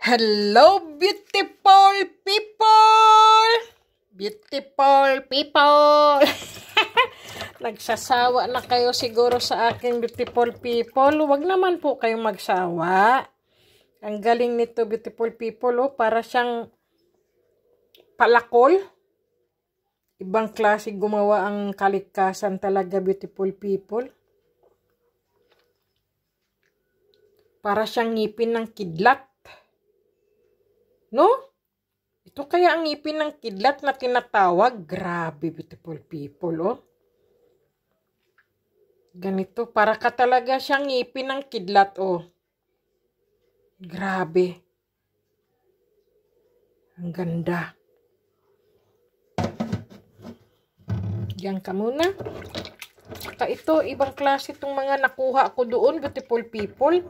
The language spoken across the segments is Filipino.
Hello, beautiful people! Beautiful people! Nagsasawa na kayo siguro sa aking beautiful people. Huwag naman po kayong magsawa. Ang galing nito, beautiful people, oh, para siyang palakol. Ibang klase gumawa ang kalikasan talaga, beautiful people. Para siyang ngipin ng kidlat. No? Ito kaya ang ipin ng kidlat na tinatawag. Grabe, beautiful people, oh. Ganito, para ka talaga siyang ipin ng kidlat, oh. Grabe. Ang ganda. Diyan ka muna. ito, ibang klase itong mga nakuha ko doon, beautiful people.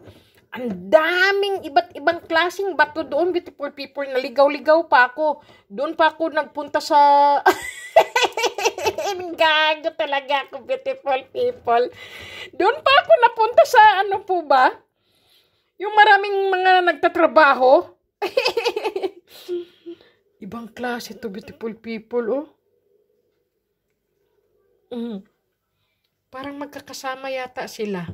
Ang daming iba't ibang klaseng bato doon, beautiful people. Naligaw-ligaw pa ako. Doon pa ako nagpunta sa... Gago talaga ako, beautiful people. Doon pa ako napunta sa ano po ba? Yung maraming mga nagtatrabaho. Ibang klase to, beautiful people, oh. Mm. Parang magkakasama yata sila.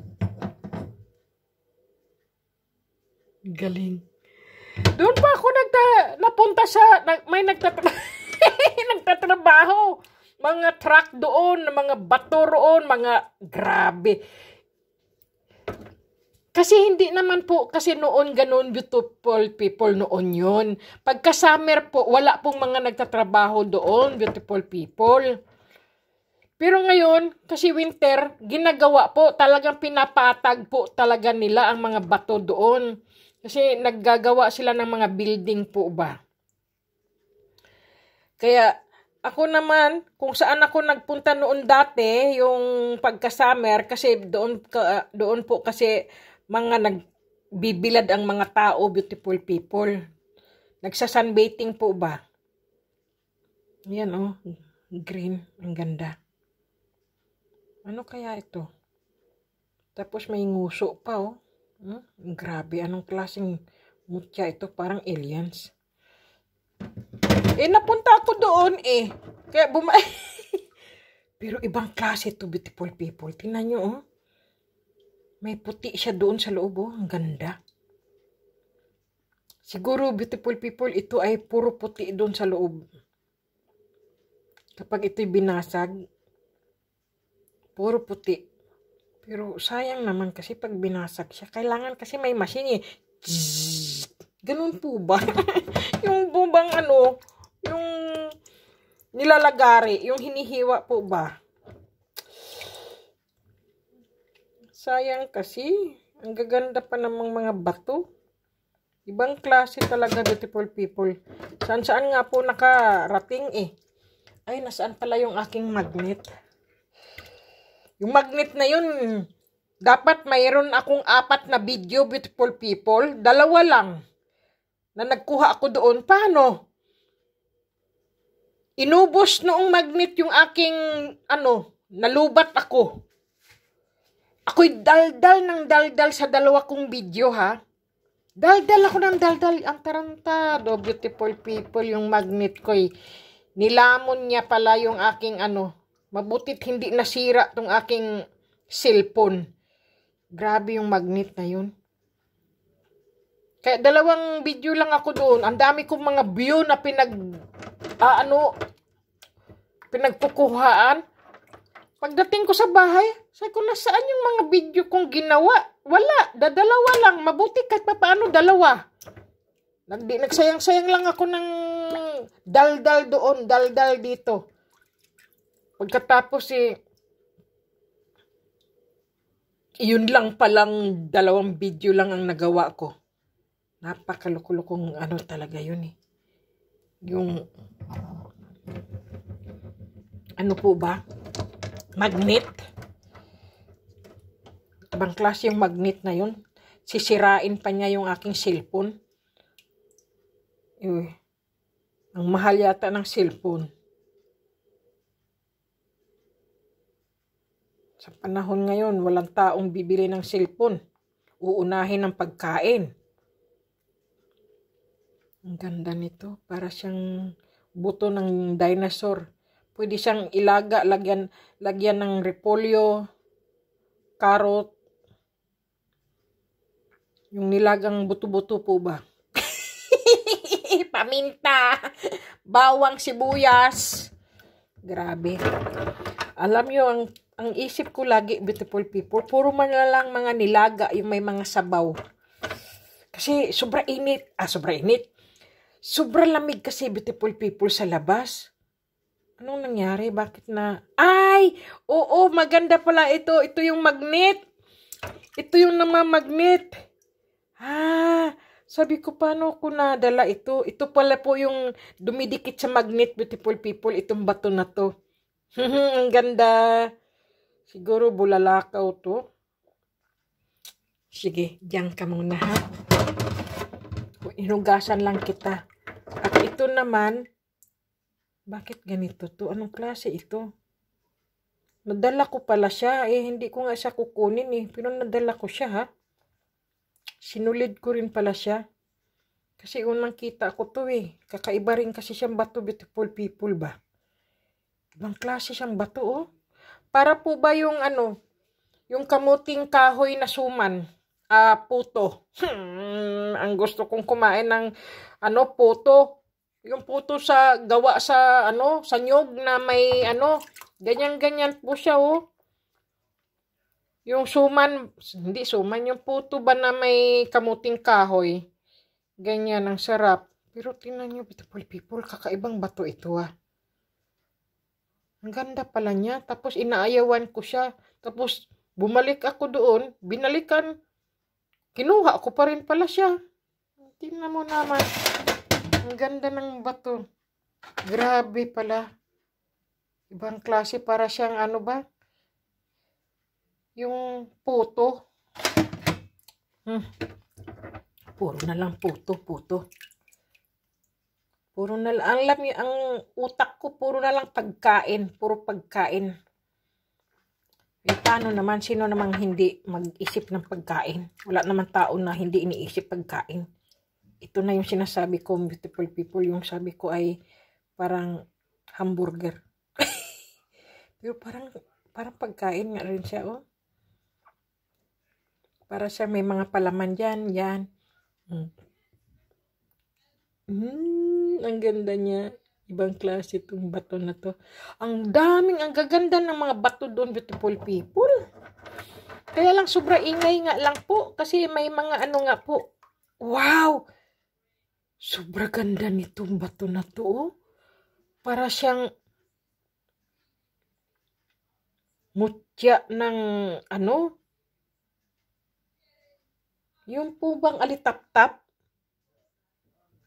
Galing. Doon pa ako nagta, napunta sa, may nagtatra, nagtatrabaho. Mga truck doon, mga bato roon, mga grabe. Kasi hindi naman po, kasi noon ganoon beautiful people noon yon. Pagka summer po, wala pong mga nagtatrabaho doon, beautiful people. Pero ngayon, kasi winter, ginagawa po, talagang pinapatag po talaga nila ang mga bato doon. Kasi naggagawa sila ng mga building po ba. Kaya ako naman, kung saan ako nagpunta noon dati, yung pagka-summer, kasi doon, doon po kasi mga nagbibilad ang mga tao, beautiful people. Nagsa-sunbathing po ba? Ayan oh, green. Ang ganda. Ano kaya ito? Tapos may nguso pa oh. Hmm? Grabe, anong klaseng mutya ito? Parang aliens. Eh, napunta ako doon eh. Kaya buma... Pero ibang klase to beautiful people. Tingnan nyo oh. May puti siya doon sa loob oh. Ang ganda. Siguro beautiful people ito ay puro puti doon sa loob. Kapag ito'y binasag, puro puti. Pero sayang naman kasi pag binasag siya, kailangan kasi may machine eh. ganun po ba? yung bubang ano, yung nilalagari, yung hinihiwa po ba? Sayang kasi, ang gaganda pa namang mga bato. Ibang klase talaga, beautiful people. Saan-saan nga po nakarating eh. Ay, nasaan pala yung aking magnet? Yung magnet na yun, dapat mayroon akong apat na video, beautiful people. Dalawa lang na nagkuha ako doon. Paano? Inubos noong magnet yung aking, ano, nalubat ako. Ako'y daldal ng daldal sa dalawa kong video, ha? Daldal ako ng daldal. Ang tarantado, beautiful people, yung magnet ko'y nilamon niya pala yung aking, ano, Mabutit hindi nasira tong aking cellphone. Grabe yung magnet na yun. Kaya dalawang video lang ako doon. Ang dami kong mga view na pinag ah, ano pinagkukuhaan. Pagdating ko sa bahay, sabi ko, nasaan yung mga video kong ginawa? Wala, dadalawa lang. Mabuti kahit paano dalawa. Nagdi, nagsayang-sayang lang ako ng daldal -dal doon, daldal -dal dito. Pagkatapos eh, yun lang palang dalawang video lang ang nagawa ko. Napakalukulukong ano talaga yun eh. Yung, ano po ba? Magnet. Tabang klase yung magnet na yun. Sisirain pa niya yung aking cellphone. Uy, ang mahal yata ng cellphone. Sa panahon ngayon, walang taong bibili ng cellphone. Uunahin ang pagkain. Ang ganda nito. Para siyang buto ng dinosaur. Pwede siyang ilaga, lagyan, lagyan ng repolyo, carrot, yung nilagang buto-buto po ba? Paminta, bawang sibuyas. Grabe. Alam nyo, ang ang isip ko lagi, beautiful people, puro man lang mga nilaga, yung may mga sabaw. Kasi sobra init. Ah, sobra init. Sobra lamig kasi beautiful people sa labas. Anong nangyari? Bakit na... Ay! Oo, maganda pala ito. Ito yung magnet. Ito yung namamagnet. Ah! Sabi ko, paano ko nadala ito? Ito pala po yung dumidikit sa magnet, beautiful people, itong bato na to. Ang ganda. Siguro bulalakaw to. Sige, diyan ka muna ha. Inugasan lang kita. At ito naman, bakit ganito to? Anong klase ito? Nadala ko pala siya. Eh, hindi ko nga siya kukunin eh. Pero nadala ko siya ha. Sinulid ko rin pala siya. Kasi unang kita ko to eh. Kakaiba rin kasi siyang bato, beautiful people ba? Ibang klase siyang bato oh. Para po ba yung ano, yung kamuting kahoy na suman, uh, puto. Hmm, ang gusto kong kumain ng ano, puto. Yung puto sa gawa sa ano, sa nyog na may ano, ganyan-ganyan po siya oh. Yung suman, hindi suman, yung puto ba na may kamuting kahoy. Ganyan, ang sarap. Pero tinan nyo, beautiful people, kakaibang bato ito ah. Ang ganda pala niya. Tapos inaayawan ko siya. Tapos bumalik ako doon. Binalikan. Kinuha ko pa rin pala siya. Tingnan mo naman. Ang ganda ng bato. Grabe pala. Ibang klase para siyang ano ba? Yung puto. Hmm. Puro na lang puto, puto. Puro na lang, alam ang utak ko, puro na lang pagkain. Puro pagkain. E paano naman, sino namang hindi mag-isip ng pagkain? Wala naman tao na hindi iniisip pagkain. Ito na yung sinasabi ko, beautiful people. Yung sabi ko ay parang hamburger. Pero parang, parang pagkain nga rin siya, oh. Para siya may mga palaman dyan, yan. Mm. Mm ang ganda niya. Ibang klase itong bato na to. Ang daming, ang gaganda ng mga bato doon, beautiful people. Kaya lang, sobra ingay nga lang po. Kasi may mga ano nga po. Wow! Sobra ganda nitong bato na to. Oh. Para siyang mutya ng ano? Yung po bang alitap-tap?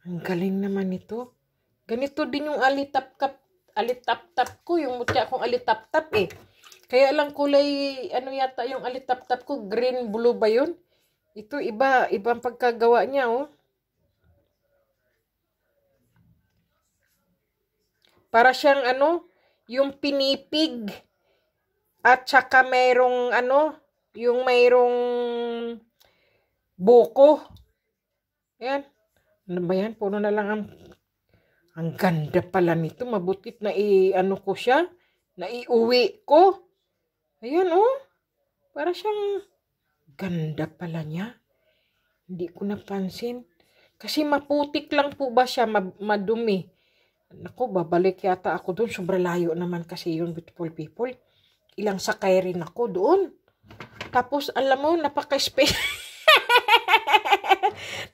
Ang galing naman nito. Ganito din yung alitap-tap alitap-tap ko. Yung mutya kong alitap-tap eh. Kaya lang kulay, ano yata yung alitap-tap ko, green, blue ba yun? Ito iba, ibang pagkagawa niya oh. Para siyang ano, yung pinipig at saka mayroong ano, yung mayroong buko. Ayan. Ano ba yan? Puno na lang ang... Ang ganda pala nito. Mabutit na i-ano ko siya. Na iuwi ko. Ayan oh. Para siyang... Ganda pala niya. Hindi ko napansin. Kasi maputik lang po ba siya, madumi. Nako, babalik yata ako doon. Sobra layo naman kasi yun, beautiful people. Ilang sakay rin ako doon. Tapos, alam mo, napaka special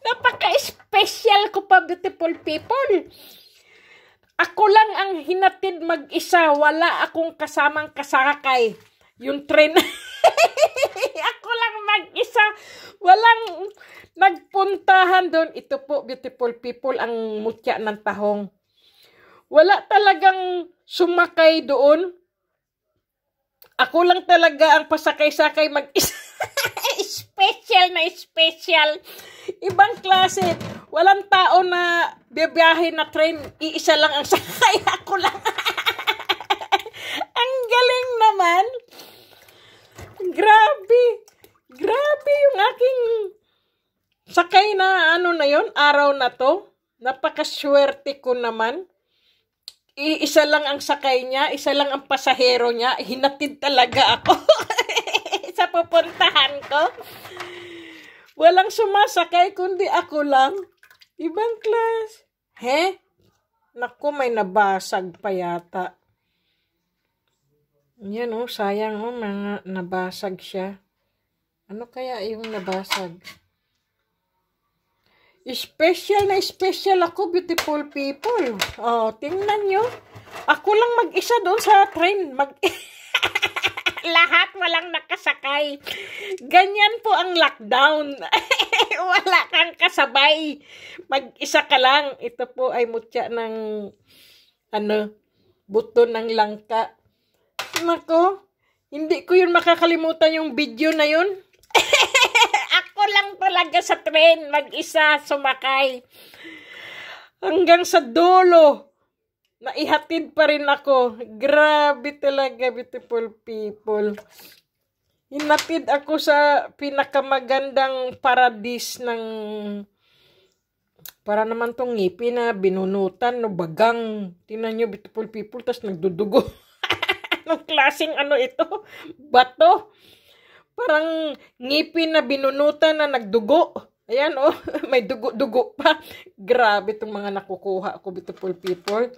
napaka-space special ko pa beautiful people. Ako lang ang hinatid mag-isa. Wala akong kasamang kasakay. Yung train. ako lang mag-isa. Walang nagpuntahan doon. Ito po, beautiful people, ang mutya ng tahong. Wala talagang sumakay doon. Ako lang talaga ang pasakay-sakay mag-isa. special na special. Ibang klase. Walang tao na bibiyahe na train. Iisa lang ang sakay. Ako lang. ang galing naman. Grabe. Grabe yung aking sakay na ano na yon araw na to. Napakaswerte ko naman. Iisa lang ang sakay niya, isa lang ang pasahero niya. Hinatid talaga ako. pupuntahan ko. Walang sumasakay kundi ako lang. Ibang class. He? Naku, may nabasag pa yata. Yan oh, sayang oh, mga nabasag siya. Ano kaya yung nabasag? Special na special ako, beautiful people. Oh, tingnan nyo. Ako lang mag-isa doon sa train. Mag lahat walang nakasakay. Ganyan po ang lockdown. Wala kang kasabay. Mag-isa ka lang. Ito po ay mutya ng ano, buto ng langka. Nako, hindi ko yun makakalimutan yung video na yun. Ako lang talaga sa train, mag-isa, sumakay. Hanggang sa dulo naihatid pa rin ako. Grabe talaga, beautiful people. Hinatid ako sa pinakamagandang paradis ng para naman tong ngipin na binunutan, no, bagang. Tingnan nyo, beautiful people, tas nagdudugo. Anong klaseng ano ito? Bato. Parang ngipin na binunutan na nagdugo. Ayan, oh. May dugo-dugo pa. Grabe itong mga nakukuha ko, beautiful people.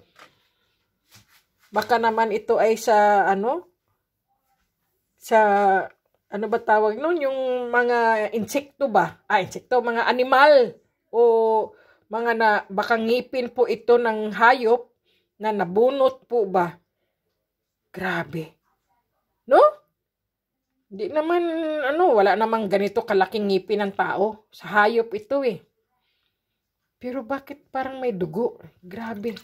Baka naman ito ay sa, ano, sa, ano ba tawag nun? Yung mga insekto ba? Ah, insekto, mga animal. O mga na, baka ngipin po ito ng hayop na nabunot po ba? Grabe. No? Di naman, ano, wala namang ganito kalaking ngipin ng tao. Sa hayop ito eh. Pero bakit parang may dugo? Grabe.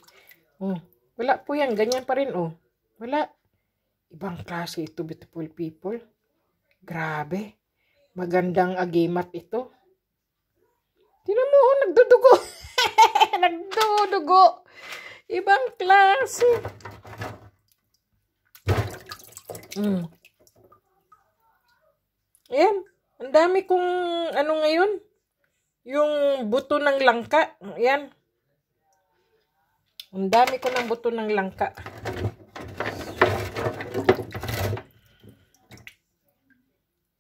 Oh, wala po yan. Ganyan pa rin oh. Wala. Ibang klase ito, beautiful people. Grabe. Magandang agimat ito. Tinan mo, oh, nagdudugo. nagdudugo. Ibang klase. Mm. Ayan. Ang dami kong ano ngayon. Yung buto ng langka. Ayan. Ang dami ko ng buto ng langka.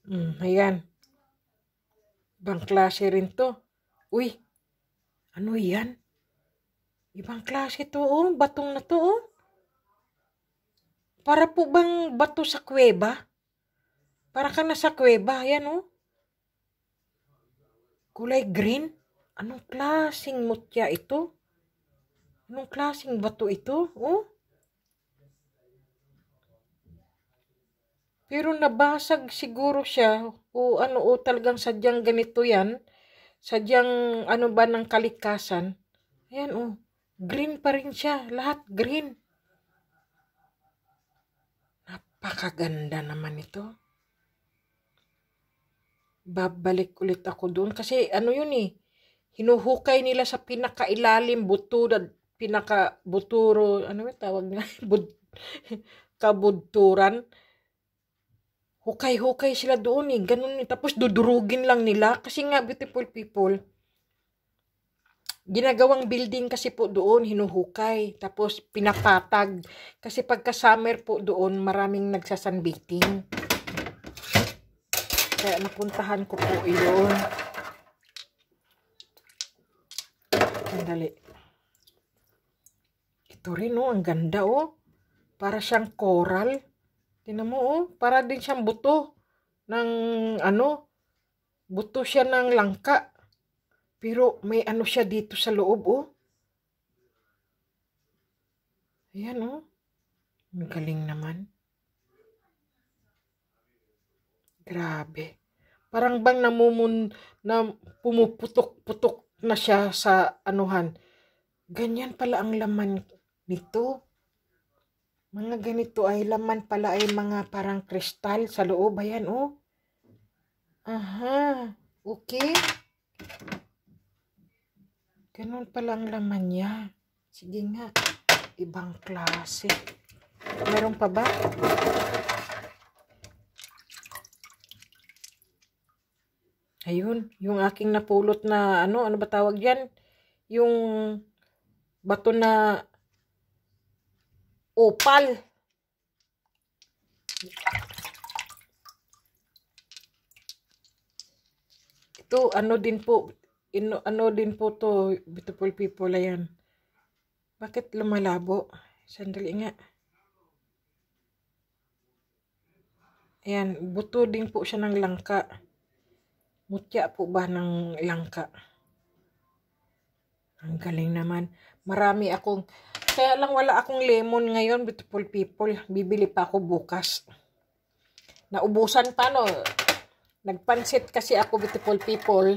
Mm, ayan. Ibang klase rin to. Uy, ano yan? Ibang klase to, oh. Batong na to, oh. Para po bang bato sa kuweba? Para kang nasa kweba. Ayan, oh. Kulay green. Anong klasing mutya ito? Anong klasing bato ito? Oh. Pero nabasag siguro siya o ano o talagang sadyang ganito yan. Sadyang ano ba ng kalikasan. Ayan o. Oh, green pa rin siya. Lahat green. Napakaganda naman ito babalik ulit ako doon. Kasi ano yun eh, hinuhukay nila sa pinakailalim, buto, pinaka buturo, ano yung tawag nila? Bud, kabudturan. Hukay-hukay sila doon eh. Ganun eh. Tapos dudurugin lang nila. Kasi nga, beautiful people, ginagawang building kasi po doon, hinuhukay. Tapos pinapatag. Kasi pagka summer po doon, maraming nagsasunbating. Kaya napuntahan ko po iyon. Sandali. Ito rin oh, ang ganda oh. Para siyang coral. Tinan mo oh, para din siyang buto ng ano, buto siya ng langka. Pero may ano siya dito sa loob oh. Ayan oh. Ang galing naman. Grabe. Parang bang namumun na pumuputok-putok na siya sa anuhan. Ganyan pala ang laman nito. Mga ganito ay laman pala ay mga parang kristal sa loob. Ayan, oh. Aha. Okay. Ganun pala ang laman niya. Sige nga. Ibang klase. Meron pa ba? Ayun, yung aking napulot na ano, ano ba tawag yan? Yung bato na opal. Ito, ano din po, ino, ano din po to, beautiful people, ayan. Bakit lumalabo? Sandali nga. Ayan, buto din po siya ng langka. Mutya po ba ng langka? Ang galing naman. Marami akong... Kaya lang wala akong lemon ngayon, beautiful people. Bibili pa ako bukas. Naubusan pa, no? Nagpansit kasi ako, beautiful people.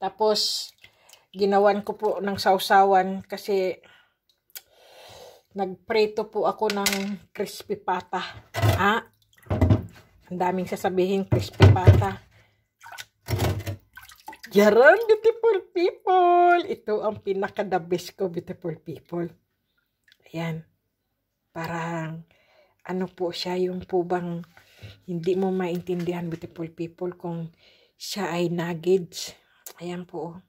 Tapos, ginawan ko po ng sausawan kasi nagpreto po ako ng crispy pata. Ah, ang daming sasabihin, crispy pata. Yaran, beautiful people! Ito ang pinaka-the best ko, beautiful people. Ayan. Parang, ano po siya, yung po bang hindi mo maintindihan, beautiful people, kung siya ay nuggets. Ayan po. Oh.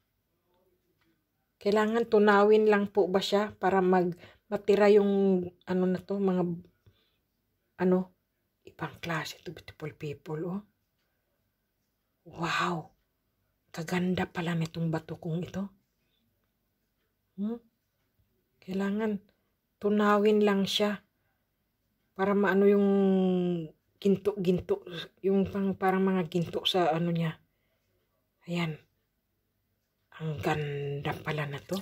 Kailangan tunawin lang po ba siya para mag matira yung ano na to, mga ano, ibang klase to beautiful people, oh. Wow! Kaganda pala nitong bato kong ito. Hmm? Kailangan tunawin lang siya para maano yung ginto-ginto, yung pang, parang mga ginto sa ano niya. Ayan. Ang ganda pala na to.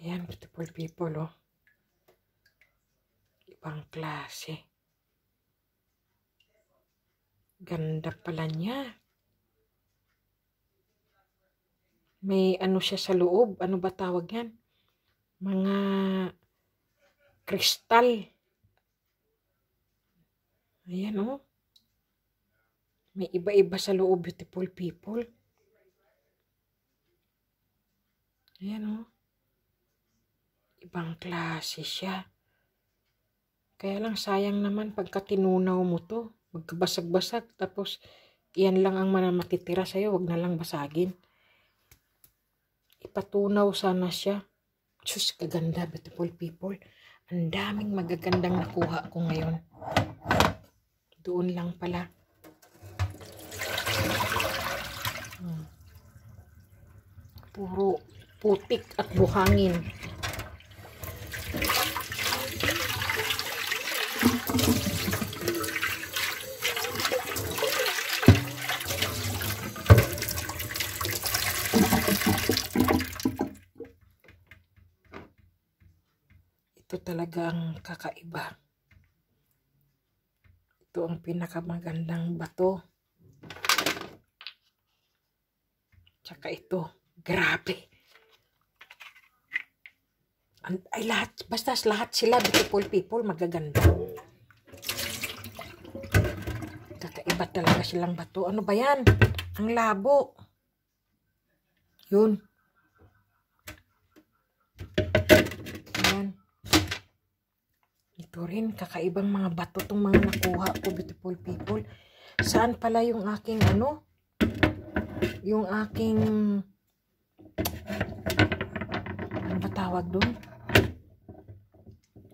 Ayan, beautiful people, oh. Ibang klase. Ganda pala niya. may ano siya sa loob. Ano ba tawag yan? Mga kristal. Ayan Oh. May iba-iba sa loob, beautiful people. Ayan Oh. Ibang klase siya. Kaya lang sayang naman pagka tinunaw mo to. Magkabasag-basag. Tapos, iyan lang ang matitira sa'yo. Huwag na lang basagin nagpatunaw sana siya. Diyos, kaganda, beautiful people. Ang daming magagandang nakuha ko ngayon. Doon lang pala. Hmm. Puro putik at buhangin. kakaiba. Ito ang pinakamagandang bato. Tsaka ito, grabe. And, ay lahat, basta lahat sila beautiful people, magaganda. Kakaiba talaga silang bato. Ano ba yan? Ang labo. Yun. Ito rin, kakaibang mga bato tong mga nakuha ko, beautiful people. Saan pala yung aking ano? Yung aking ano ba tawag doon?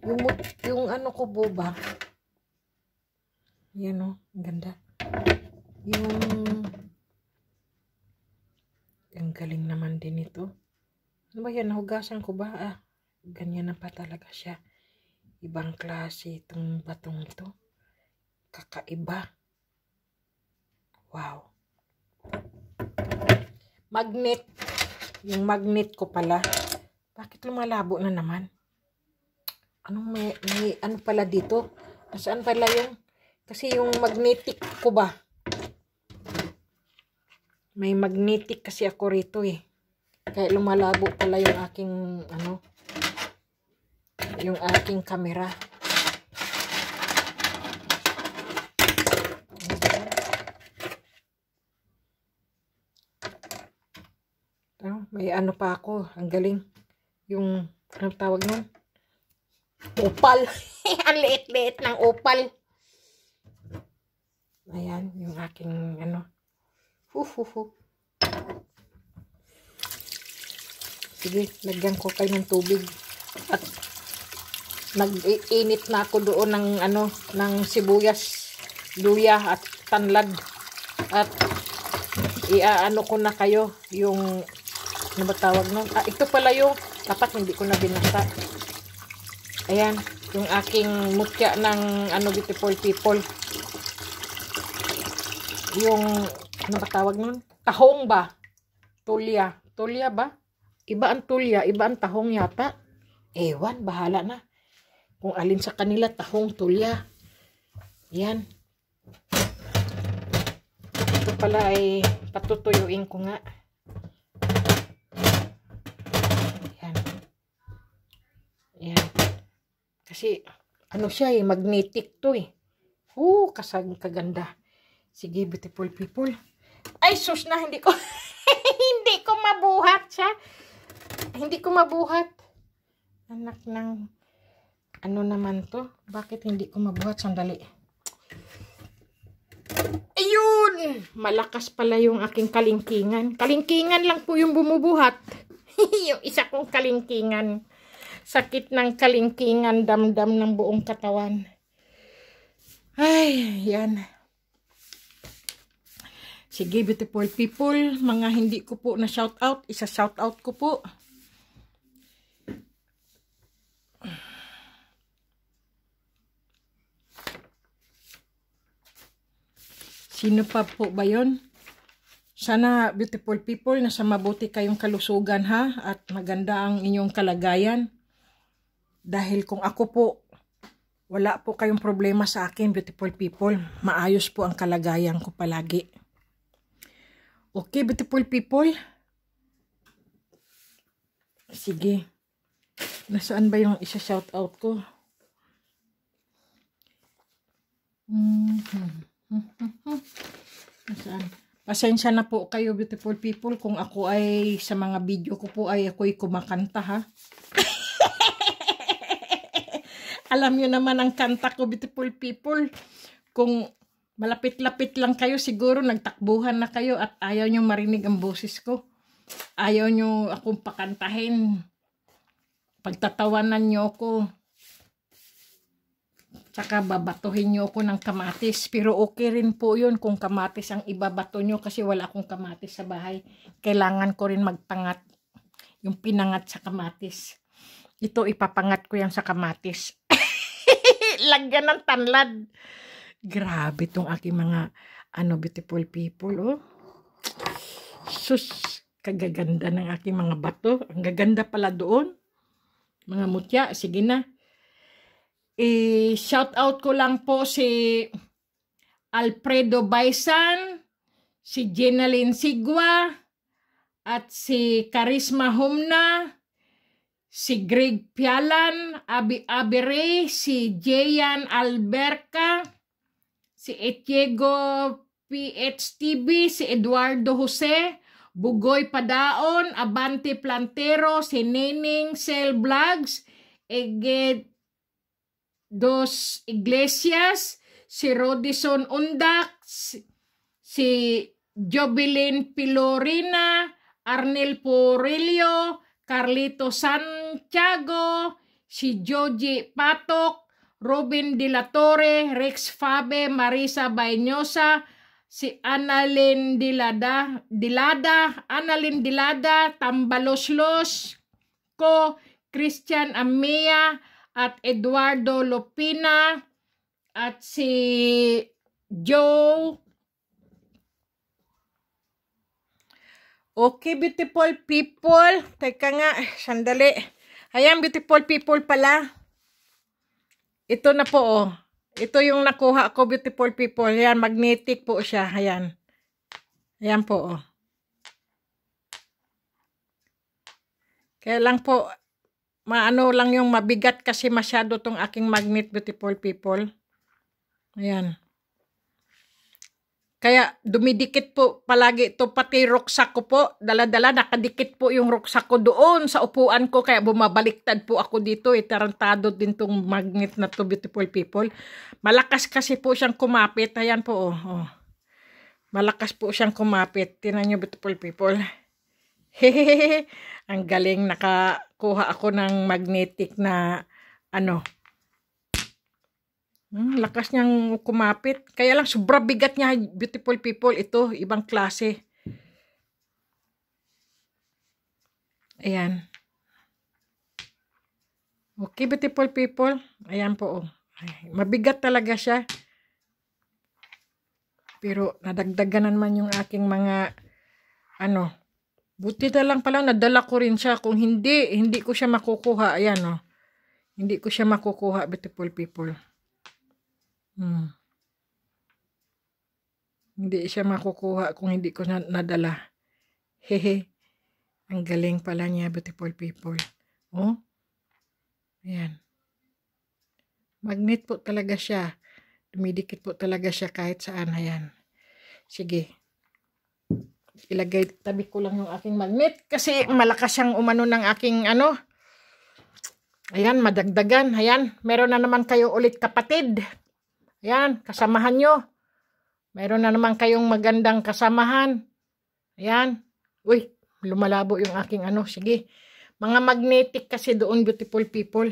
Yung, yung ano ko boba. Yan o, oh, ang ganda. Yung ang galing naman din ito. Ano ba yan? Nahugasan ko ba? Ah, ganyan na pa talaga siya. Ibang klase itong batong ito. Kakaiba. Wow. Magnet. Yung magnet ko pala. Bakit lumalabo na naman? Anong may, may ano pala dito? Nasaan pala yung kasi yung magnetic ko ba? May magnetic kasi ako rito eh. Kaya lumalabo pala yung aking ano yung ating kamera. Oh, may ano pa ako. Ang galing. Yung, ano tawag nun? Opal. ang liit-liit ng opal. Ayan, yung aking ano. Hu, hu, hu. Sige, lagyan ko kayo ng tubig. At nag-init na ako doon ng ano ng sibuyas, luya at tanlad at iaano ko na kayo yung ano ba tawag nun? Ah, ito pala yung dapat hindi ko na binasa. Ayan, yung aking mutya ng ano beautiful people. Yung ano ba tawag nun? Tahong ba? Tulya. Tulya ba? Iba ang tulya, iba ang tahong yata. Ewan, bahala na kung alin sa kanila tahong tulya. Yan. Ito pala ay patutuyuin ko nga. Yan. Yan. Kasi ano siya eh, magnetic to eh. Oo, kasag kaganda. Sige, beautiful people. Ay, sus na, hindi ko, hindi ko mabuhat siya. Hindi ko mabuhat. Anak ng ano naman to? Bakit hindi ko mabuhat? Sandali. Ayun! Malakas pala yung aking kalingkingan. Kalingkingan lang po yung bumubuhat. yung isa kong kalingkingan. Sakit ng kalingkingan, damdam ng buong katawan. Ay, yan. Sige, beautiful people, mga hindi ko po na shout out, isa shout out ko po. Sino pa po ba yon? Sana beautiful people, na sa mabuti kayong kalusugan ha at maganda ang inyong kalagayan. Dahil kung ako po, wala po kayong problema sa akin beautiful people. Maayos po ang kalagayan ko palagi. Okay beautiful people? Sige. Nasaan ba yung isa shout out ko? Mm-hmm. Saan? Pasensya na po kayo beautiful people kung ako ay sa mga video ko po ay ako'y kumakanta ha. Alam nyo naman ang kanta ko beautiful people. Kung malapit-lapit lang kayo siguro nagtakbuhan na kayo at ayaw nyo marinig ang boses ko. Ayaw nyo akong pakantahin. Pagtatawanan nyo ako Saka babatuhin nyo ako ng kamatis. Pero okay rin po yun kung kamatis ang ibabato nyo kasi wala akong kamatis sa bahay. Kailangan ko rin magpangat yung pinangat sa kamatis. Ito ipapangat ko yan sa kamatis. Lagyan ng tanlad. Grabe tong aking mga ano beautiful people oh. Sus, kagaganda ng aking mga bato. Ang gaganda pala doon. Mga mutya, sige na eh, shout out ko lang po si Alfredo Baisan, si Jenaline Sigwa, at si Karisma Humna, si Greg Pialan, Abi Abire, si Jayan Alberca, si Etiego PHTB, si Eduardo Jose, Bugoy Padaon, Abante Plantero, si Nening Cell Vlogs, Eged Dos Iglesias, si Rodison Undak, si Jobilin Pilorina, Arnel Porillo, Carlito Santiago, si Joji Patok, Robin De La Torre, Rex Fabe, Marisa Bainosa, si Annalyn Dilada, Dilada, Annalyn Dilada, Tambaloslos, ko, Christian Amea, at Eduardo Lopina at si Joe Okay, beautiful people. Teka nga, sandali. Ayan, beautiful people pala. Ito na po, oh. Ito yung nakuha ko, beautiful people. Ayan, magnetic po siya. Ayan. Ayan po, oh. Kaya lang po, maano lang yung mabigat kasi masyado tong aking magnet beautiful people. Ayan. Kaya dumidikit po palagi to pati rucksack ko po. Dala-dala nakadikit po yung rucksack ko doon sa upuan ko kaya bumabaliktad po ako dito. Itarantado eh, din tong magnet na to beautiful people. Malakas kasi po siyang kumapit. Ayan po oh. oh. Malakas po siyang kumapit. Tinan niyo beautiful people. Hehehe. Ang galing naka kuha ako ng magnetic na ano. Hmm, lakas niyang kumapit. Kaya lang, sobra bigat niya, beautiful people. Ito, ibang klase. Ayan. Okay, beautiful people. Ayan po, oh. Ay, mabigat talaga siya. Pero, nadagdagan naman yung aking mga, ano, Buti na lang pala, nadala ko rin siya. Kung hindi, hindi ko siya makukuha. Ayan, oh. Hindi ko siya makukuha, beautiful people. Hmm. Hindi siya makukuha kung hindi ko nadala. Hehe. Ang galing pala niya, beautiful people. Oh. Ayan. Magnet po talaga siya. Dumidikit po talaga siya kahit saan. Ayan. Sige ilagay tabi ko lang yung aking magnet kasi malakas siyang umano ng aking ano ayan madagdagan ayan meron na naman kayo ulit kapatid ayan kasamahan nyo meron na naman kayong magandang kasamahan ayan uy lumalabo yung aking ano sige mga magnetic kasi doon beautiful people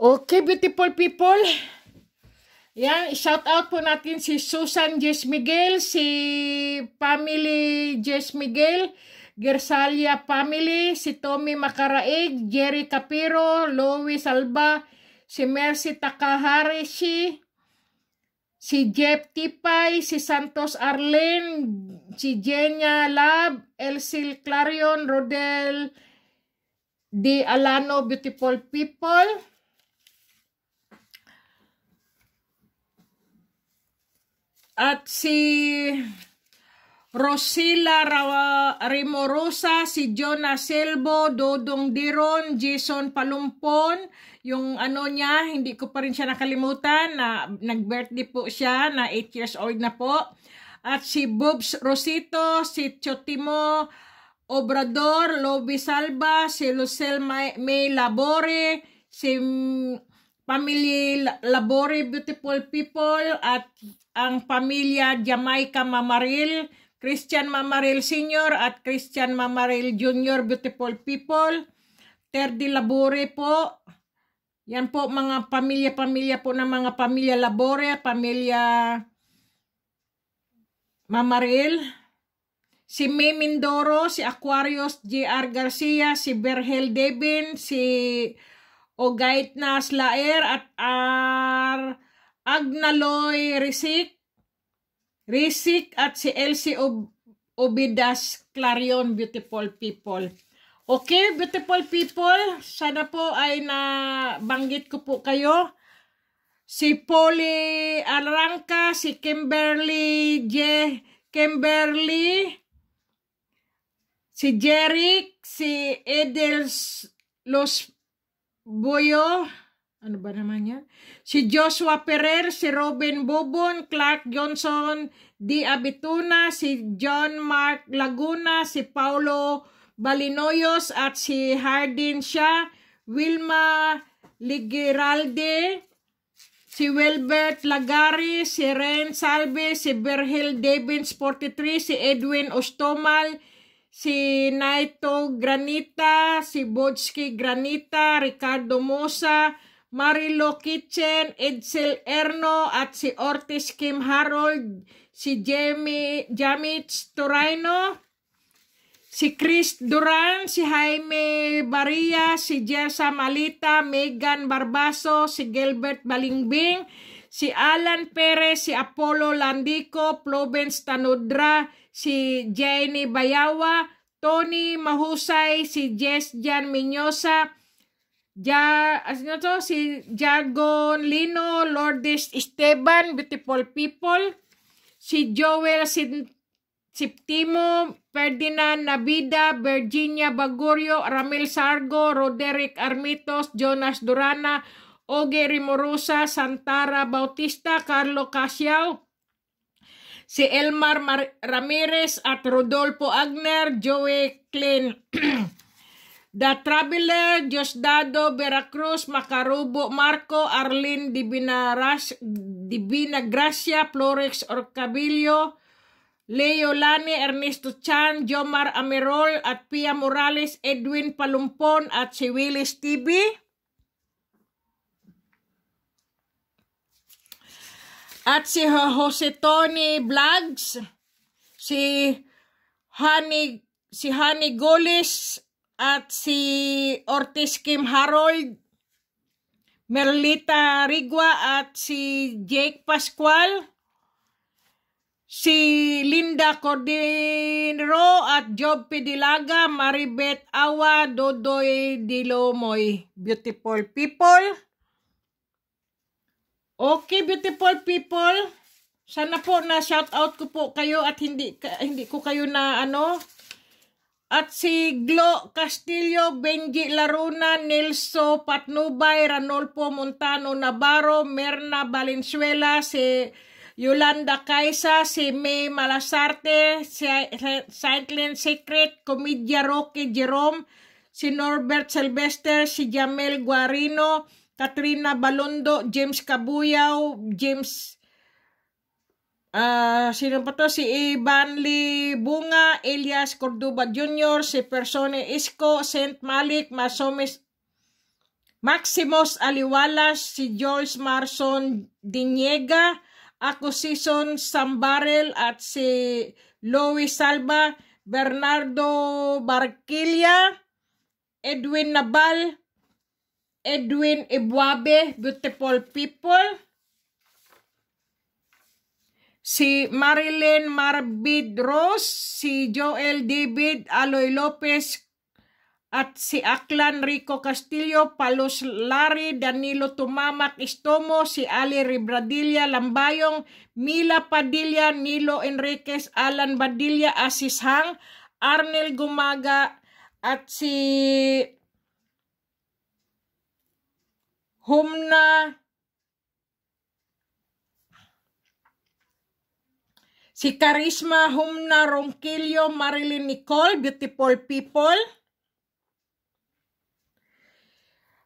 okay beautiful people yan, shout out po natin si Susan Jess Miguel, si family Jess Miguel, Gersalia family, si Tommy Makaraig, Jerry Capiro, Louis Alba, si Mercy Takahari, si si Jeff Tipay, si Santos Arlene, si Jenya Lab, Elsil Clarion, Rodel Di Alano, beautiful people. At si Rosila Rimorosa, si Jonah Selbo, Dodong Diron, Jason Palumpon, yung ano niya, hindi ko pa rin siya nakalimutan na nag-birthday po siya, na 8 years old na po. At si Bobs Rosito, si Chotimo Obrador, Lobby Salba, si Lucel May Labore, si Family Labore Beautiful People, at ang pamilya Jamaica Mamaril, Christian Mamaril Sr. at Christian Mamaril Jr. Beautiful people. Terdi Labore po. Yan po mga pamilya-pamilya po ng mga pamilya Labore, pamilya Mamaril. Si May Mindoro, si Aquarius J.R. Garcia, si Berhel Devin, si Ogait Naslaer at R. Agnaloy Risik, Risik at si Elsie Ob Obidas Clarion, beautiful people. Okay, beautiful people, sana po ay nabanggit ko po kayo. Si Polly Aranca, si Kimberly J. Kimberly, si Jeric, si Edels Los Boyo, ano ba naman yan? Si Joshua Ferrer, si Robin Bobon, Clark Johnson, Di Abituna, si John Mark Laguna, si Paulo Balinoyos at si Hardin siya, Wilma Ligiralde, si Wilbert Lagari, si Ren Salve, si Berhil Davins 43, si Edwin Ostomal, si Naito Granita, si Bodski Granita, Ricardo Mosa, Marilo Kitchen, Edsel Erno at si Ortiz Kim Harold, si Jamie Jamits Torino, si Chris Duran, si Jaime Baria, si Jessa Malita, Megan Barbaso, si Gilbert Balingbing, si Alan Perez, si Apollo Landico, Florence Tanudra, si Jenny Bayawa, Tony Mahusay, si Jess Jan Minyosa, Ja, as to, si Jargon Lino, Lourdes Esteban, beautiful people. Si Joel Siptimo, Ferdinand Nabida, Virginia Bagurio, Ramil Sargo, Roderick Armitos, Jonas Durana, Oge Rimorosa, Santara Bautista, Carlo Casiao, si Elmar Mar Ramirez at Rodolfo Agner, Joey Klein. The Traveler, Diosdado, Veracruz, Macarubo, Marco, Arlene, Divinaras, Divina Gracia, Flores Orcabillo, Leo Lani, Ernesto Chan, Jomar Amerol, at Pia Morales, Edwin Palumpon, at si Willis TV. At si Jose Tony Vlogs, si Honey, si Honey Golis, at si Ortiz Kim Harold, Merlita Rigua at si Jake Pascual, si Linda Cordero at Job Pedilaga, Maribet Awa, Dodoy Dilomoy, beautiful people. Okay, beautiful people. Sana po na shout out ko po kayo at hindi hindi ko kayo na ano at si Glo Castillo, Benji Laruna, Nelso Patnubay, Ranolfo Montano Navarro, Merna Valenzuela, si Yolanda Kaisa, si May Malasarte, si Silent Secret, Comedia Roque Jerome, si Norbert Sylvester, si Jamel Guarino, Katrina Balondo, James Cabuyaw, James Uh, sino pa to? Si Ivanli Bunga, Elias Cordoba Jr., si Persone Isko, Saint Malik, Masomis, Maximus Aliwalas, si Joyce Marson Diniega, ako Season Sambarel at si Louis Salva, Bernardo Barquilla, Edwin Nabal, Edwin Ibuabe, beautiful people si Marilyn Marbid Rose, si Joel David Aloy Lopez, at si Aklan Rico Castillo, Palos Lari, Danilo Tumamak Istomo, si Ali Ribradilla Lambayong, Mila Padilla, Nilo Enriquez, Alan Badilla, Asis Hang, Arnel Gumaga, at si Humna si Karisma Humna Ronquillo Marilyn Nicole, beautiful people.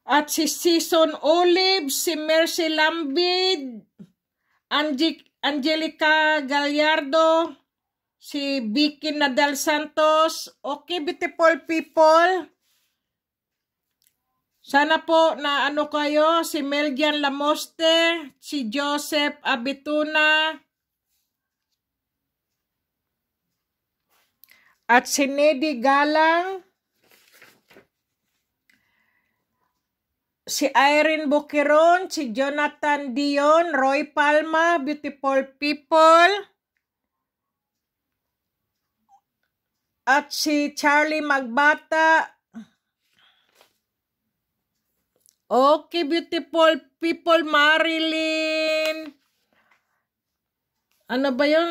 At si Season Olive, si Mercy Lambid, Angie, Angelica Gallardo, si Vicky Nadal Santos. Okay, beautiful people. Sana po na ano kayo, si Melgian Lamoste, si Joseph Abituna, at si Nedy Galang, si Irene Bukiron, si Jonathan Dion, Roy Palma, beautiful people, at si Charlie Magbata. Okay, beautiful people, Marilyn. Ano ba yun?